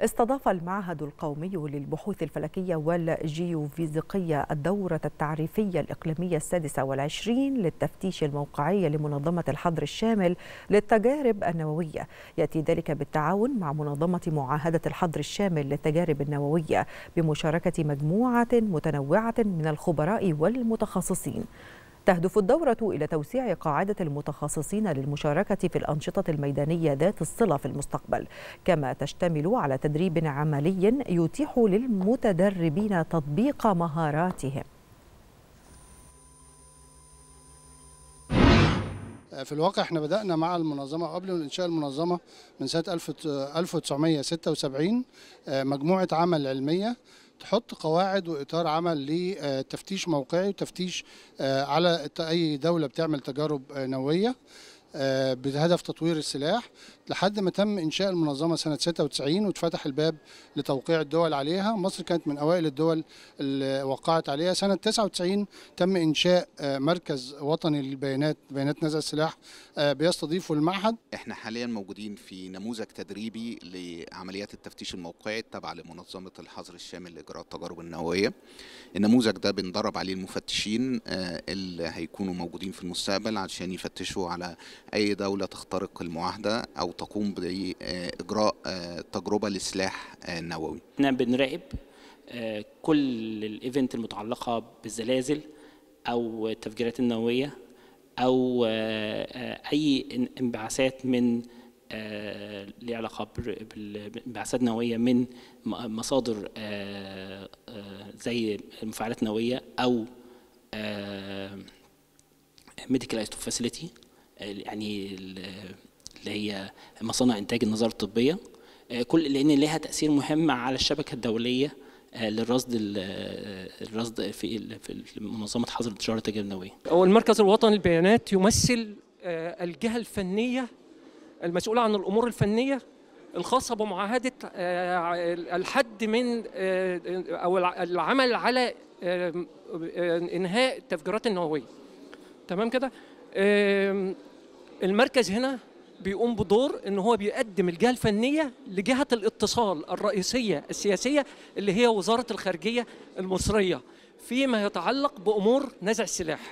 استضاف المعهد القومي للبحوث الفلكية والجيوفيزيقية الدورة التعريفية الإقليمية السادسة والعشرين للتفتيش الموقعي لمنظمة الحظر الشامل للتجارب النووية يأتي ذلك بالتعاون مع منظمة معاهدة الحظر الشامل للتجارب النووية بمشاركة مجموعة متنوعة من الخبراء والمتخصصين تهدف الدورة إلى توسيع قاعدة المتخصصين للمشاركة في الأنشطة الميدانية ذات الصلة في المستقبل كما تشتمل على تدريب عملي يتيح للمتدربين تطبيق مهاراتهم في الواقع احنا بدأنا مع المنظمة قبل إنشاء المنظمة من سنة 1976 آه، مجموعة عمل علمية تحط قواعد واطار عمل لتفتيش موقعي وتفتيش آه، على اي دوله بتعمل تجارب آه، نوويه آه، بهدف تطوير السلاح لحد ما تم انشاء المنظمه سنه 96 واتفتح الباب لتوقيع الدول عليها مصر كانت من اوائل الدول اللي وقعت عليها سنه 99 تم انشاء آه، مركز وطني للبيانات بيانات نزع السلاح آه، بيستضيفه المعهد احنا حاليا موجودين في نموذج تدريبي لعمليات التفتيش الموقعي التابعه لمنظمه الحظر الشامل لاجراء التجارب النوويه النموذج ده بندرب عليه المفتشين اللي هيكونوا موجودين في المستقبل عشان يفتشوا على أي دولة تخترق المعاهدة أو تقوم بإجراء آه، تجربة لسلاح آه، نووي احنا بنراقب آه، كل الايفنت المتعلقة بالزلازل أو التفجيرات النووية أو أي انبعاثات من ليها علاقة بالانبعاثات النووية من مصادر زي مفاعلات نووية أو ميديكال ايستوب فاسيلتي يعني اللي هي مصانع انتاج النظاره الطبيه آه، كل لان لها تاثير مهم على الشبكه الدوليه آه، للرصد الرصد في في منظمه حظر التجاره التجنويه. هو المركز الوطني للبيانات يمثل آه، الجهه الفنيه المسؤوله عن الامور الفنيه الخاصه بمعاهده الحد من او العمل على انهاء التفجيرات النوويه. تمام كده؟ المركز هنا بيقوم بدور ان هو بيقدم الجهه الفنيه لجهه الاتصال الرئيسيه السياسيه اللي هي وزاره الخارجيه المصريه فيما يتعلق بامور نزع السلاح